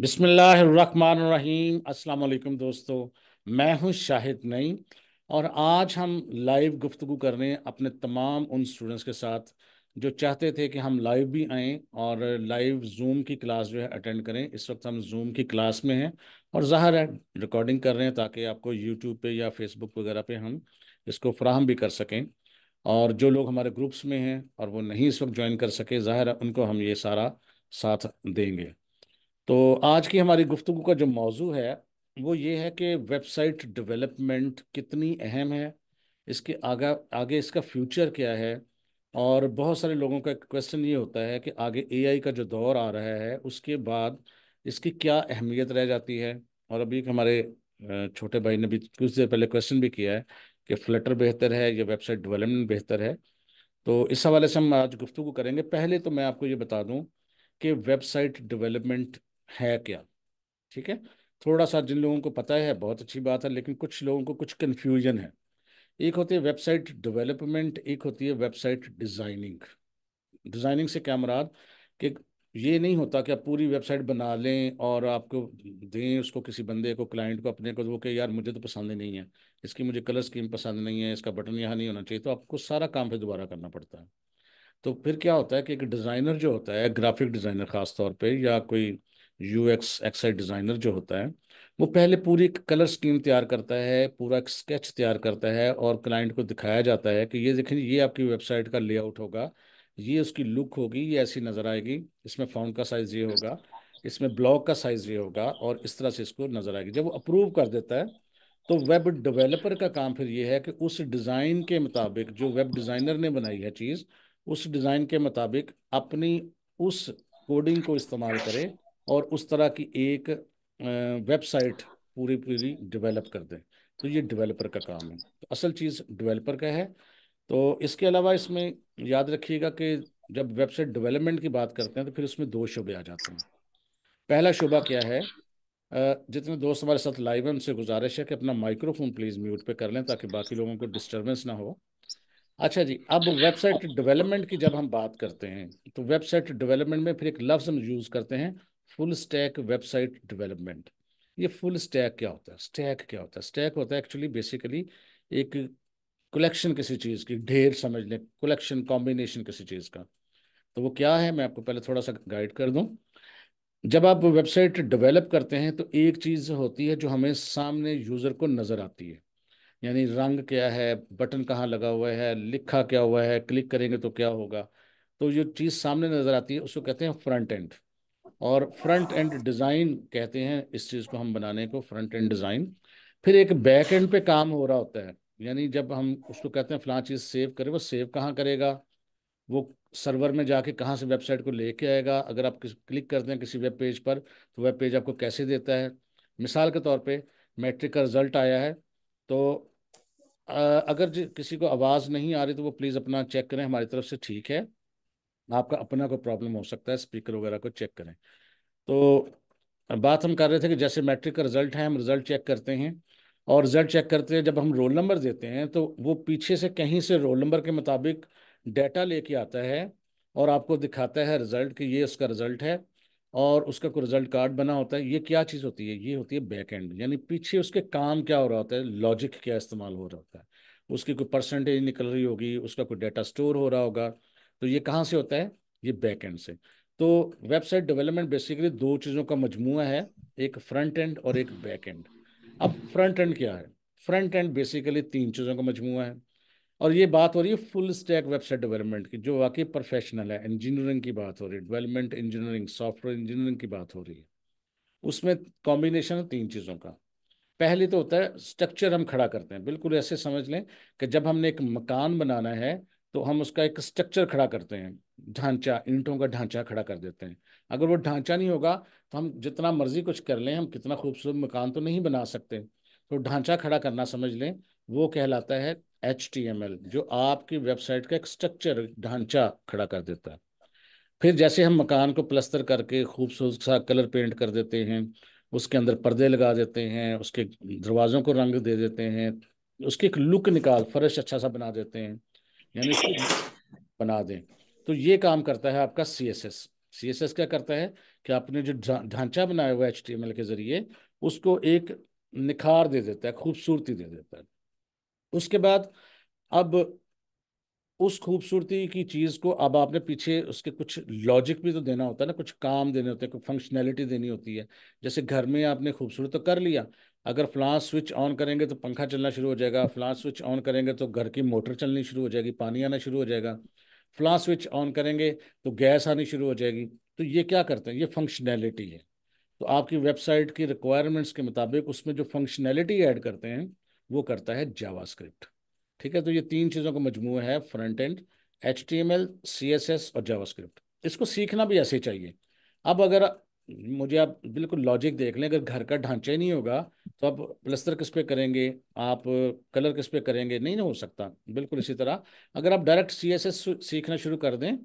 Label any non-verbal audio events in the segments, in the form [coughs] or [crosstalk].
बिसमीम् अल्लाम दोस्तों मैं हूं शाहिद नई और आज हम लाइव गुफ्तु कर रहे हैं अपने तमाम उन स्टूडेंट्स के साथ जो चाहते थे कि हम लाइव भी आएँ और लाइव जूम की क्लास जो है अटेंड करें इस वक्त हम जूम की क्लास में हैं और ज़ाहिर है रिकॉर्डिंग कर रहे हैं ताकि आपको यूट्यूब पे या फेसबुक वगैरह पे हम इसको फ्राहम भी कर सकें और जो लोग हमारे ग्रुप्स में हैं और वो नहीं इस वक्त ज्वाइन कर सके ज़ाहिर है उनको हम ये सारा साथ देंगे तो आज की हमारी गुफ्तु का जो मौजू है वो ये है कि वेबसाइट डेवलपमेंट कितनी अहम है इसके आगा आगे इसका फ्यूचर क्या है और बहुत सारे लोगों का क्वेश्चन ये होता है कि आगे एआई का जो दौर आ रहा है उसके बाद इसकी क्या अहमियत रह जाती है और अभी हमारे छोटे भाई ने भी कुछ देर पहले क्वेश्चन भी किया है कि फ्लटर बेहतर है या वेबसाइट डेवलपमेंट बेहतर है तो इस हवाले से हम आज गुफ्तु करेंगे पहले तो मैं आपको ये बता दूँ कि वेबसाइट डेवलपमेंट है क्या ठीक है थोड़ा सा जिन लोगों को पता है बहुत अच्छी बात है लेकिन कुछ लोगों को कुछ कन्फ्यूजन है एक होती है वेबसाइट डेवलपमेंट एक होती है वेबसाइट डिज़ाइनिंग डिज़ाइनिंग से क्या मराद कि ये नहीं होता कि आप पूरी वेबसाइट बना लें और आपको दें उसको किसी बंदे को क्लाइंट को अपने को वो कि यार मुझे तो पसंद ही नहीं है इसकी मुझे कलर स्कीम पसंद नहीं है इसका बटन यहाँ नहीं होना चाहिए तो आपको सारा काम फिर दोबारा करना पड़ता है तो फिर क्या होता है कि एक डिज़ाइनर जो होता है ग्राफिक डिज़ाइनर ख़ास तौर पर या कोई यू एक्स आई डिज़ाइनर जो होता है वो पहले पूरी कलर स्कीम तैयार करता है पूरा एक स्केच तैयार करता है और क्लाइंट को दिखाया जाता है कि ये देखें ये आपकी वेबसाइट का लेआउट होगा ये उसकी लुक होगी ये ऐसी नज़र आएगी इसमें फाउंड का साइज़ ये होगा इसमें ब्लॉक का साइज़ ये होगा और इस तरह से इसको नज़र आएगी जब वो अप्रूव कर देता है तो वेब डेवलपर का काम फिर ये है कि उस डिज़ाइन के मुताबिक जो वेब डिज़ाइनर ने बनाई है चीज़ उस डिज़ाइन के मुताबिक अपनी उस कोडिंग को इस्तेमाल करें और उस तरह की एक वेबसाइट पूरी पूरी डेवलप कर दें तो ये डेवलपर का काम है तो असल चीज़ डेवलपर का है तो इसके अलावा इसमें याद रखिएगा कि जब वेबसाइट डेवलपमेंट की बात करते हैं तो फिर उसमें दो शोबे आ जाते हैं पहला शोबा क्या है जितने दोस्त हमारे साथ लाइव हैं उनसे गुजारिश है कि अपना माइक्रोफोन प्लीज़ म्यूट पे कर लें ताकि बाकी लोगों को डिस्टर्बेंस ना हो अच्छा जी अब वेबसाइट डेवलपमेंट की जब हम बात करते हैं तो वेबसाइट डेवलपमेंट में फिर एक लफ्ज़ हम यूज़ करते हैं फुल स्टैक वेबसाइट डेवलपमेंट ये फुल स्टैक क्या होता है स्टैक क्या होता है स्टैक होता है एक्चुअली बेसिकली एक कलेक्शन किसी चीज़ की ढेर समझ लें कलेक्शन कॉम्बिनेशन किसी चीज़ का तो वो क्या है मैं आपको पहले थोड़ा सा गाइड कर दूं जब आप वेबसाइट डेवलप करते हैं तो एक चीज़ होती है जो हमें सामने यूज़र को नज़र आती है यानी रंग क्या है बटन कहाँ लगा हुआ है लिखा क्या हुआ है क्लिक करेंगे तो क्या होगा तो जो चीज़ सामने नज़र आती है उसको कहते हैं फ्रंट एंड और फ्रंट एंड डिज़ाइन कहते हैं इस चीज़ को हम बनाने को फ्रंट एंड डिज़ाइन फिर एक बैक एंड पे काम हो रहा होता है यानी जब हम उसको कहते हैं फला चीज़ सेव करे वो सेव कहाँ करेगा वो सर्वर में जाके कहाँ से वेबसाइट को लेके आएगा अगर आप क्लिक करते हैं किसी वेब पेज पर तो वेब पेज आपको कैसे देता है मिसाल के तौर पे मैट्रिक का रिजल्ट आया है तो अगर किसी को आवाज़ नहीं आ रही तो वो प्लीज़ अपना चेक करें हमारी तरफ से ठीक है आपका अपना कोई प्रॉब्लम हो सकता है स्पीकर वगैरह को चेक करें तो बात हम कर रहे थे कि जैसे मैट्रिक का रिजल्ट है हम रिजल्ट चेक करते हैं और रिजल्ट चेक करते हैं जब हम रोल नंबर देते हैं तो वो पीछे से कहीं से रोल नंबर के मुताबिक डेटा लेके आता है और आपको दिखाता है रिजल्ट कि ये उसका रिजल्ट है और उसका कोई रिजल्ट कार्ड बना होता है ये क्या चीज़ होती है ये होती है बैक एंड यानी पीछे उसके काम क्या हो रहा होता है लॉजिक क्या इस्तेमाल हो रहा होता है उसकी कोई परसेंटेज निकल रही होगी उसका कोई डेटा स्टोर हो रहा होगा तो ये कहाँ से होता है ये बैक एंड से तो वेबसाइट डेवलपमेंट बेसिकली दो चीज़ों का मजमू है एक फ्रंट एंड और एक बैक एंड अब फ्रंट एंड क्या है फ्रंट एंड बेसिकली तीन चीज़ों का मजमू है और ये बात हो रही है फुल स्टैक वेबसाइट डेवलपमेंट की जो वाकई प्रोफेशनल है इंजीनियरिंग की बात हो रही है डेवलपमेंट इंजीनियरिंग सॉफ्टवेयर इंजीनियरिंग की बात हो रही है उसमें कॉम्बिनेशन है तीन चीज़ों का पहले तो होता है स्ट्रक्चर हम खड़ा करते हैं बिल्कुल ऐसे समझ लें कि जब हमने एक मकान बनाना है तो हम उसका एक स्ट्रक्चर खड़ा करते हैं ढांचा ईंटों का ढांचा खड़ा कर देते हैं अगर वो ढांचा नहीं होगा तो हम जितना मर्जी कुछ कर लें हम कितना खूबसूरत मकान तो नहीं बना सकते तो ढांचा खड़ा करना समझ लें वो कहलाता है एच जो आपकी वेबसाइट का एक स्ट्रक्चर ढांचा खड़ा कर देता है फिर जैसे हम मकान को प्लस्तर करके खूबसूरत सा कलर पेंट कर देते हैं उसके अंदर पर्दे लगा देते हैं उसके दरवाज़ों को रंग दे देते हैं उसकी एक लुक निकाल फर्श अच्छा सा बना देते हैं यानी [coughs] बना दें तो ये काम करता है आपका C S S C S S क्या करता है कि आपने जो ढांचा बनाया हुआ एच टी एम एल के जरिए उसको एक निखार दे देता है खूबसूरती दे देता है उसके बाद अब उस खूबसूरती की चीज़ को अब आपने पीछे उसके कुछ लॉजिक भी तो देना होता है ना कुछ काम देने होते हैं कुछ फंक्शनैलिटी देनी होती है जैसे घर में आपने खूबसूरत तो कर लिया अगर फ्लां स्विच ऑन करेंगे तो पंखा चलना शुरू हो जाएगा फ्लां स्विच ऑन करेंगे तो घर की मोटर चलनी शुरू हो जाएगी पानी आना शुरू हो जाएगा फ्लां स्विच ऑन करेंगे तो गैस आनी शुरू हो जाएगी तो ये क्या करते हैं ये फंक्शनैलिटी है तो आपकी वेबसाइट की रिक्वायरमेंट्स के मुताबिक उसमें जो फंक्शनैलिटी ऐड करते हैं वो करता है जावा ठीक है तो ये तीन चीज़ों का मजमू है front end H T M L C S S और जावा इसको सीखना भी ऐसे चाहिए अब अगर मुझे आप बिल्कुल लॉजिक देख लें अगर घर का ढांचा ही नहीं होगा तो आप प्लस्तर किस पे करेंगे आप कलर किस पे करेंगे नहीं ना हो सकता बिल्कुल इसी तरह अगर आप डायरेक्ट सी एस एस सीखना शुरू कर दें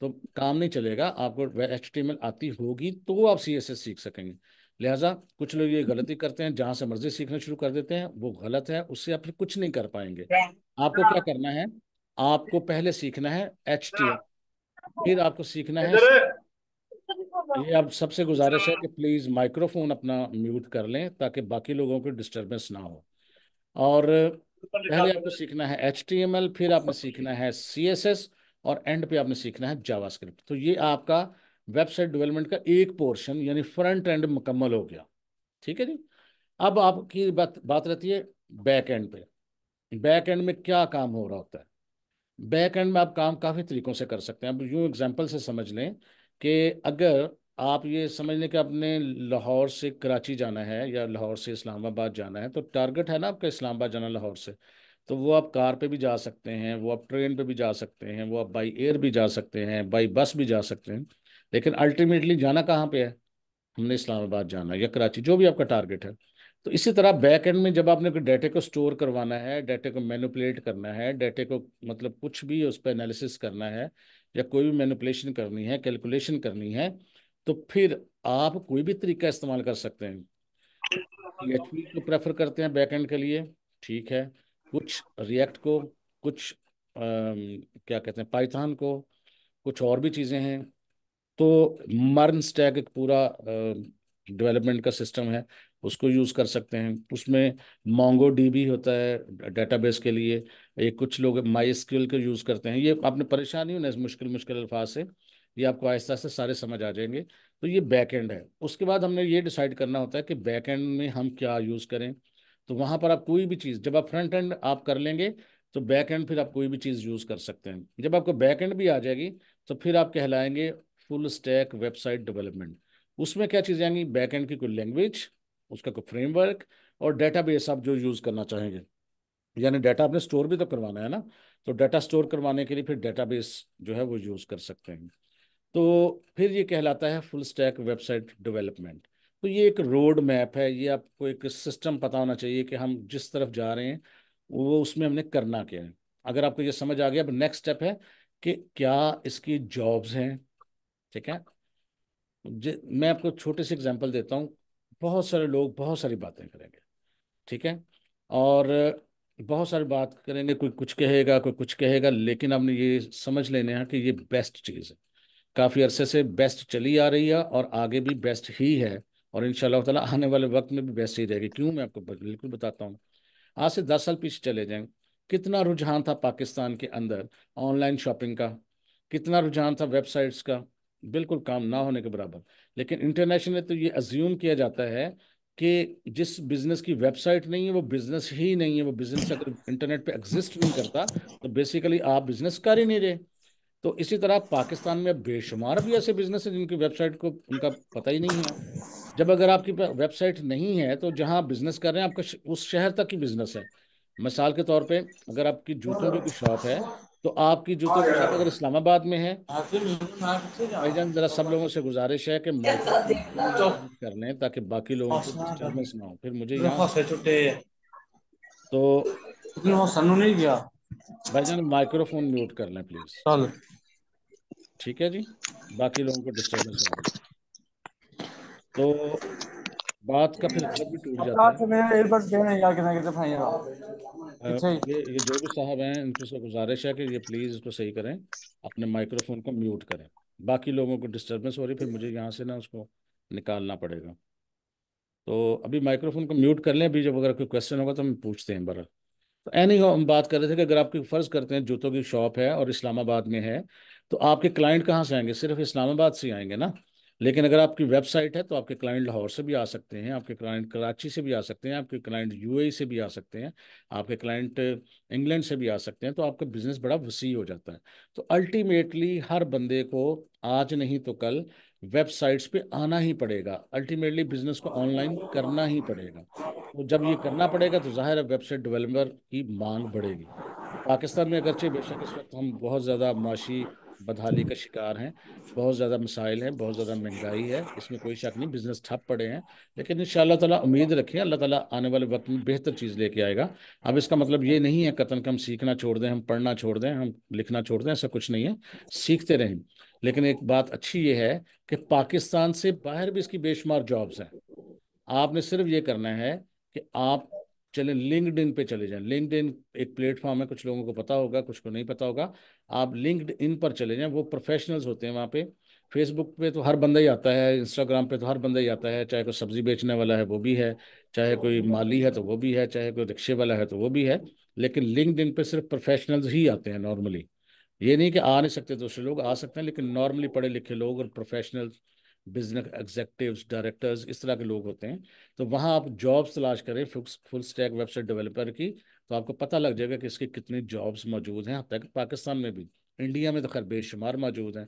तो काम नहीं चलेगा आपको एच टी एम एल आती होगी तो आप सी एस एस सीख सकेंगे लिहाजा कुछ लोग ये गलती करते हैं जहाँ से मर्जी सीखना शुरू कर देते हैं वो गलत है उससे आप फिर कुछ नहीं कर पाएंगे आपको क्या करना है आपको पहले सीखना है एच टी एम फिर आपको सीखना है ये आप सबसे गुजारिश है कि प्लीज़ माइक्रोफोन अपना म्यूट कर लें ताकि बाकी लोगों को डिस्टरबेंस ना हो और पहले आपको सीखना है एच फिर आपने सीखना है सी और एंड पे आपने सीखना है जावास्क्रिप्ट तो ये आपका वेबसाइट डेवलपमेंट का एक पोर्शन यानी फ्रंट एंड मुकम्मल हो गया ठीक है जी अब आपकी बात बात रहती है बैक एंड पे बैक एंड में क्या काम हो रहा होता है बैक एंड में आप काम काफ़ी तरीक़ों से कर सकते हैं अब यूँ एग्जाम्पल से समझ लें कि अगर आप ये समझ लें कि आपने लाहौर से कराची जाना है या लाहौर से इस्लामाबाद जाना है तो टारगेट है ना आपका इस्लामाबाद जाना लाहौर से तो वो आप कार पे भी जा सकते हैं वो आप ट्रेन पे भी जा सकते हैं वो आप बाई एयर भी जा सकते हैं बाई बस भी जा सकते हैं लेकिन अल्टीमेटली जाना कहाँ पे है हमने इस्लामाबाद जाना या कराची जो भी आपका टारगेट है तो इसी तरह बैक एंड में जब आपने डाटे को स्टोर करवाना है डाटे को मैनुपलेट करना है डाटे को मतलब कुछ भी उस पर एनालिसिस करना है या कोई भी मैनुपलेशन करनी है कैलकुलेशन करनी है तो फिर आप कोई भी तरीका इस्तेमाल कर सकते हैं पी को प्रेफर करते हैं बैकएंड के लिए ठीक है कुछ रिएक्ट को कुछ आ, क्या कहते हैं पाइथान को कुछ और भी चीज़ें हैं तो मर्न स्टैग एक पूरा डेवलपमेंट का सिस्टम है उसको यूज़ कर सकते हैं उसमें मोंगो डी होता है डेटाबेस के लिए ये कुछ लोग माई स्किल का यूज़ करते हैं ये आपने परेशानी नहीं होना इस मुश्किल मुश्किल अल्फाज से ये आपको आहिस्ता आहिस्ता सारे समझ आ जाएंगे तो ये बैक एंड है उसके बाद हमने ये डिसाइड करना होता है कि बैक एंड में हम क्या यूज़ करें तो वहाँ पर आप कोई भी चीज़ जब आप फ्रंट एंड आप कर लेंगे तो बैक एंड फिर आप कोई भी चीज़ यूज़ कर सकते हैं जब आपको बैक एंड भी आ जाएगी तो फिर आप कहलाएंगे फुल स्टैक वेबसाइट डेवलपमेंट उसमें क्या चीज़ें आएंगी बैक एंड की कोई लैंग्वेज उसका कोई फ्रेमवर्क और डेटा बेस आप जो यूज़ करना चाहेंगे यानी डाटा आपने स्टोर भी तो करवाना है ना तो डाटा स्टोर करवाने के लिए फिर डेटाबेस जो है वो यूज़ कर सकते हैं तो फिर ये कहलाता है फुल स्टैक वेबसाइट डेवलपमेंट तो ये एक रोड मैप है ये आपको एक सिस्टम पता होना चाहिए कि हम जिस तरफ जा रहे हैं वो उसमें हमने करना क्या है अगर आपको ये समझ आ गया अब नेक्स्ट स्टेप है कि क्या इसकी जॉब्स हैं ठीक है मैं आपको छोटे से एग्जांपल देता हूँ बहुत सारे लोग बहुत सारी बातें करेंगे ठीक है और बहुत सारी बात करेंगे कोई कुछ कहेगा कोई कुछ कहेगा लेकिन आपने ये समझ लेने हैं कि ये बेस्ट चीज़ है काफ़ी अरसे से बेस्ट चली आ रही है और आगे भी बेस्ट ही है और इन ताला आने वाले वक्त में भी बेस्ट ही रहेगी क्यों मैं आपको बिल्कुल बताता हूँ आज से दस साल पीछे चले जाएँ कितना रुझान था पाकिस्तान के अंदर ऑनलाइन शॉपिंग का कितना रुझान था वेबसाइट्स का बिल्कुल काम ना होने के बराबर लेकिन इंटरनेशनल तो ये अज्यूम किया जाता है कि जिस बिजनेस की वेबसाइट नहीं है वो बिजनेस ही नहीं है वो बिजनेस अगर इंटरनेट पे एग्जिस्ट नहीं करता तो बेसिकली आप बिजनेस कर ही नहीं रहे तो इसी तरह पाकिस्तान में बेशुमार भी ऐसे बिजनेस हैं जिनकी वेबसाइट को उनका पता ही नहीं है जब अगर आपकी वेबसाइट नहीं है तो जहाँ बिजनेस कर रहे हैं आपका उस शहर तक ही बिजनेस है मिसाल के तौर पे अगर आपकी जूतों की शॉप है तो आपकी जूतों की शॉप अगर इस्लामाबाद में है भाईजान जरा सब लोगों से गुजारिश है कि कर लें ताकि बाकी लोगों को डिस्टर्बेंस फिर मुझे यहाँ तो भाईजान माइक्रोफोन म्यूट कर लें प्लीज ठीक है जी बाकी लोगों को डिस्टर्बेंस हो तो बात का फिर भी टूट जाता है ये जो भी साहब हैं इनसे गुजारिश है कि ये प्लीज़ इसको सही करें अपने माइक्रोफोन को म्यूट करें बाकी लोगों को डिस्टर्बेंस हो रही फिर मुझे यहाँ से ना उसको निकालना पड़ेगा तो अभी माइक्रोफोन को म्यूट कर लें अभी जब अगर कोई क्वेश्चन होगा तो हम पूछते हैं बरल तो एनी हो हम बात कर रहे थे कि अगर आपकी फ़र्ज़ करते हैं जूतों की शॉप है और इस्लामाबाद में है तो आपके क्लाइंट कहाँ से आएंगे सिर्फ इस्लामाबाद से आएंगे ना लेकिन अगर आपकी वेबसाइट है तो आपके क्लाइंट लाहौर से भी आ सकते हैं आपके क्लाइंट कराची से भी आ सकते हैं आपके क्लाइंट यूएई से भी आ सकते हैं आपके क्लाइंट इंग्लैंड से भी आ सकते हैं तो आपका बिज़नेस बड़ा वसी हो जाता है तो अल्टीमेटली हर बंदे को आज नहीं तो कल वेबसाइट्स पे आना ही पड़ेगा अल्टीमेटली बिजनेस को ऑनलाइन करना ही पड़ेगा तो जब ये करना पड़ेगा तो जाहिर है वेबसाइट डेवलपर की मांग बढ़ेगी पाकिस्तान में अगरचे बेशक इस वक्त हम बहुत ज़्यादा माशी बदहाली का शिकार हैं बहुत ज़्यादा मसाइल हैं बहुत ज़्यादा महंगाई है इसमें कोई शक नहीं बिज़नेस ठप पड़े हैं लेकिन इन ताला उम्मीद रखें अल्लाह ताला आने वाले वक्त में बेहतर चीज़ लेके आएगा अब इसका मतलब ये नहीं है कतन का हम सीखना छोड़ दें हम पढ़ना छोड़ दें हम लिखना छोड़ दें ऐसा कुछ नहीं है सीखते रहें लेकिन एक बात अच्छी ये है कि पाकिस्तान से बाहर भी इसकी बेशुमार जॉब्स हैं आपने सिर्फ ये करना है कि आप चलें लिंकड इन पे चले जाएं लिंकड इन एक प्लेटफॉर्म है कुछ लोगों को पता होगा कुछ को नहीं पता होगा आप लिंकड इन पर चले जाएं वो प्रोफेशनल्स होते हैं वहाँ पे फेसबुक पे तो हर बंदा ही आता है इंस्टाग्राम पे तो हर बंदा ही आता है चाहे कोई सब्जी बेचने वाला है वो भी है चाहे कोई माली है तो वो भी है चाहे कोई रिक्शे वाला है तो वो भी है लेकिन लिंकड पर सिर्फ प्रोफेशनल्स ही आते हैं नॉर्मली ये नहीं कि आ नहीं सकते दूसरे लोग आ सकते हैं लेकिन नॉर्मली पढ़े लिखे लोग और प्रोफेशनल्स बिजनेस एग्जेक्टिव डायरेक्टर्स इस तरह के लोग होते हैं तो वहाँ आप जॉब्स तलाश करें फुल स्टैक वेबसाइट डेवलपर की तो आपको पता लग जाएगा कि इसकी कितनी जॉब्स मौजूद हैं हालांकि पाकिस्तान में भी इंडिया में तो खैर बेशुमार मौजूद हैं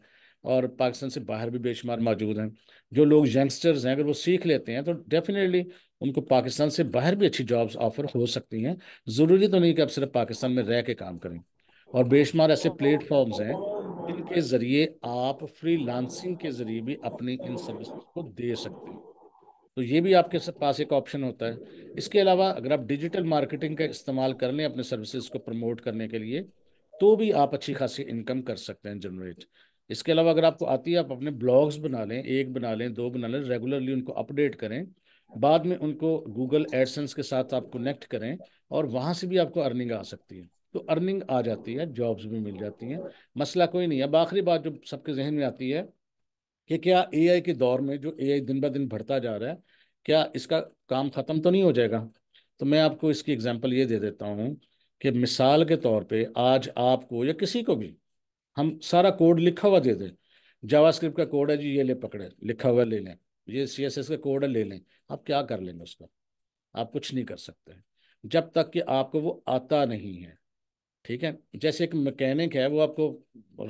और पाकिस्तान से बाहर भी बेशुमार मौजूद हैं जो लोग यंगस्टर्स हैं अगर वो सीख लेते हैं तो डेफिनेटली उनको पाकिस्तान से बाहर भी अच्छी जॉब्स ऑफर हो सकती हैं ज़रूरी तो नहीं कि आप सिर्फ पाकिस्तान में रह के काम करें और बेशुमार ऐसे प्लेटफॉर्म्स तो हैं इनके ज़रिए आप फ्रीलांसिंग के ज़रिए भी अपनी इन सर्विस को दे सकते हैं तो ये भी आपके पास एक ऑप्शन होता है इसके अलावा अगर आप डिजिटल मार्केटिंग का इस्तेमाल कर लें अपने सर्विसेज को प्रमोट करने के लिए तो भी आप अच्छी खासी इनकम कर सकते हैं जनरेट इसके अलावा अगर आपको आती है आप अपने ब्लॉग्स बना लें एक बना लें दो बना लें रेगुलरली उनको अपडेट करें बाद में उनको गूगल एडसेंस के साथ आप कनेक्ट करें और वहाँ से भी आपको अर्निंग आ सकती है तो अर्निंग आ जाती है जॉब्स भी मिल जाती हैं मसला कोई नहीं अब आखिरी बात जो सबके जहन में आती है कि क्या एआई के दौर में जो एआई दिन ब दिन बढ़ता जा रहा है क्या इसका काम ख़त्म तो नहीं हो जाएगा तो मैं आपको इसकी एग्जाम्पल ये दे देता हूँ कि मिसाल के तौर पर आज आपको या किसी को भी हम सारा कोड लिखा हुआ दे दें स्क्रिप्ट का कोड है जी ये ले पकड़े लिखा हुआ ले लें ये सी एस एस का कोड है ले लें आप क्या कर लेंगे उसका आप कुछ नहीं कर सकते जब तक कि आपको वो आता नहीं है ठीक है जैसे एक मैकेनिक है वो आपको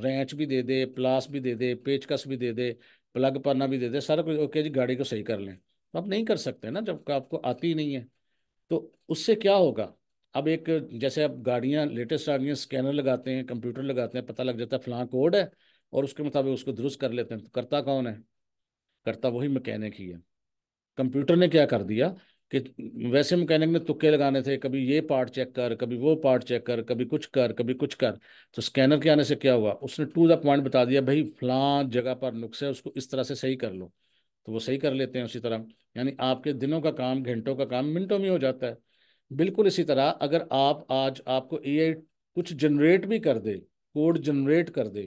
रेंच भी दे दे प्लास भी दे दे पेचकस भी दे दे प्लग पाना भी दे दे सारा कुछ ओके जी गाड़ी को सही कर लें तो आप नहीं कर सकते ना जब आपको आती ही नहीं है तो उससे क्या होगा अब एक जैसे आप गाड़ियाँ लेटेस्ट आ गई स्कैनर लगाते हैं कंप्यूटर लगाते हैं पता लग जाता है फलां कोड है और उसके मुताबिक उसको दुरुस्त कर लेते हैं तो करता कौन है करता वही मैकेनिक ही है कंप्यूटर ने क्या कर दिया कि वैसे मैकेनिक ने तुक्के लगाने थे कभी ये पार्ट चेक कर कभी वो पार्ट चेक कर कभी कुछ कर कभी कुछ कर तो स्कैनर के आने से क्या हुआ उसने टू द पॉइंट बता दिया भाई फलां जगह पर नुक्स है उसको इस तरह से सही कर लो तो वो सही कर लेते हैं उसी तरह यानी आपके दिनों का काम घंटों का काम मिनटों में हो जाता है बिल्कुल इसी तरह अगर आप आज आपको ए कुछ जनरेट भी कर दे कोड जनरेट कर दे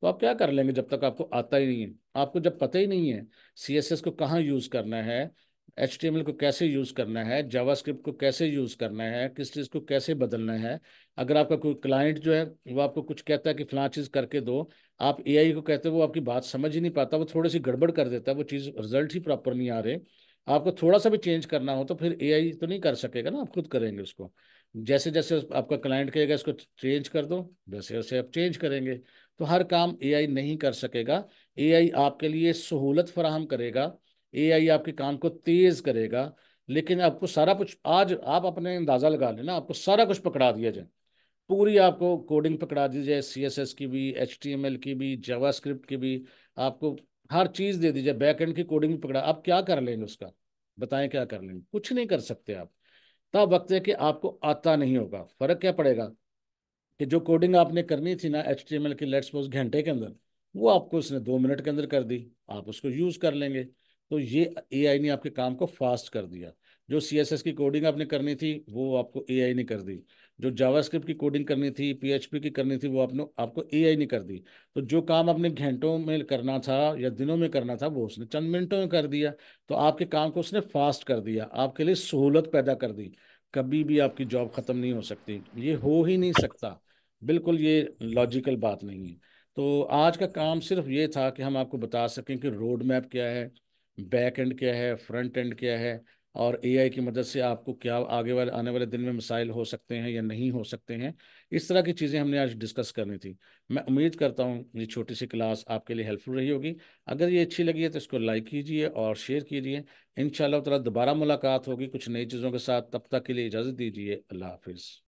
तो आप क्या कर लेंगे जब तक आपको आता ही नहीं है आपको जब पता ही नहीं है सी को कहाँ यूज़ करना है एच को कैसे यूज़ करना है जावास्क्रिप्ट को कैसे यूज़ करना है किस चीज़ को कैसे बदलना है अगर आपका कोई क्लाइंट जो है वो आपको कुछ कहता है कि फ़लाँ चीज़ करके दो आप ए को कहते हो वो आपकी बात समझ ही नहीं पाता वो थोड़ी सी गड़बड़ कर देता है वो चीज़ रिजल्ट ही प्रॉपर नहीं आ रहे आपको थोड़ा सा भी चेंज करना हो तो फिर ए तो नहीं कर सकेगा ना आप खुद करेंगे उसको जैसे जैसे आपका क्लाइंट कहेगा इसको चेंज कर दो वैसे वैसे आप चेंज करेंगे तो हर काम ए नहीं कर सकेगा ए आपके लिए सहूलत फराहम करेगा एआई आपके काम को तेज करेगा लेकिन आपको सारा कुछ आज आप अपने अंदाजा लगा लेना आपको सारा कुछ पकड़ा दिया जाए पूरी आपको कोडिंग पकड़ा दी जाए सी की भी एच की भी जवा की भी आपको हर चीज़ दे दी जाए बैकएंड की कोडिंग भी पकड़ा आप क्या कर लेंगे उसका बताएं क्या कर लेंगे कुछ नहीं कर सकते आप तब वक्त है कि आपको आता नहीं होगा फ़र्क क्या पड़ेगा कि जो कोडिंग आपने करनी थी ना एच टी की लेट्स घंटे के अंदर वो आपको उसने दो मिनट के अंदर कर दी आप उसको यूज़ कर लेंगे तो ये एआई ने आपके काम को फास्ट कर दिया जो सीएसएस की कोडिंग आपने करनी थी वो आपको एआई ने कर दी जो जावास्क्रिप्ट की कोडिंग करनी थी पीएचपी की करनी थी वो आपने आपको एआई ने कर दी तो जो काम आपने घंटों में करना था या दिनों में करना था वो उसने चंद मिनटों में कर दिया तो आपके काम को उसने फास्ट कर दिया आपके लिए सहूलत पैदा कर दी कभी भी आपकी जॉब ख़त्म नहीं हो सकती ये हो ही नहीं सकता बिल्कुल ये लॉजिकल बात नहीं है तो आज का काम सिर्फ ये था कि हम आपको बता सकें कि रोड मैप क्या है बैक एंड क्या है फ्रंट एंड क्या है और एआई की मदद से आपको क्या आगे वाले आने वाले दिन में मिसाइल हो सकते हैं या नहीं हो सकते हैं इस तरह की चीज़ें हमने आज डिस्कस करनी थी मैं उम्मीद करता हूँ ये छोटी सी क्लास आपके लिए हेल्पफुल रही होगी अगर ये अच्छी लगी है तो इसको लाइक कीजिए और शेयर कीजिए इन शाला दोबारा मुलाकात होगी कुछ नई चीज़ों के साथ तब तक के लिए इजाज़त दीजिए अल्लाह हाफिज़